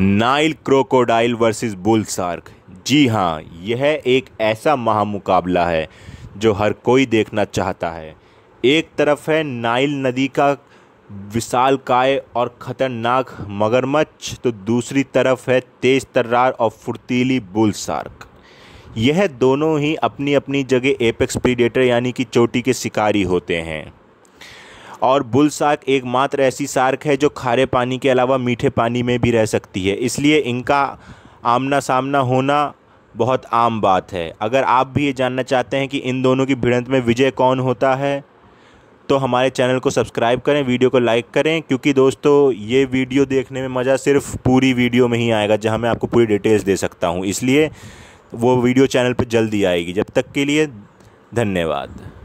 Nile crocodile versus bull shark जी हाँ यह एक ऐसा महामुकाबला है जो हर कोई देखना चाहता है एक तरफ है नाइल नदी का विशाल काय और ख़तरनाक मगरमच्छ तो दूसरी तरफ है तेज़ तर्रार और फुर्तीली बुल सार्क यह दोनों ही अपनी अपनी जगह एपेक्स प्रीडेटर यानी कि चोटी के शिकारी होते हैं और बुल शार्क एकमात्र ऐसी शार्क है जो खारे पानी के अलावा मीठे पानी में भी रह सकती है इसलिए इनका आमना सामना होना बहुत आम बात है अगर आप भी ये जानना चाहते हैं कि इन दोनों की भिड़ंत में विजय कौन होता है तो हमारे चैनल को सब्सक्राइब करें वीडियो को लाइक करें क्योंकि दोस्तों ये वीडियो देखने में मज़ा सिर्फ पूरी वीडियो में ही आएगा जहां मैं आपको पूरी डिटेल्स दे सकता हूं इसलिए वो वीडियो चैनल पर जल्दी आएगी जब तक के लिए धन्यवाद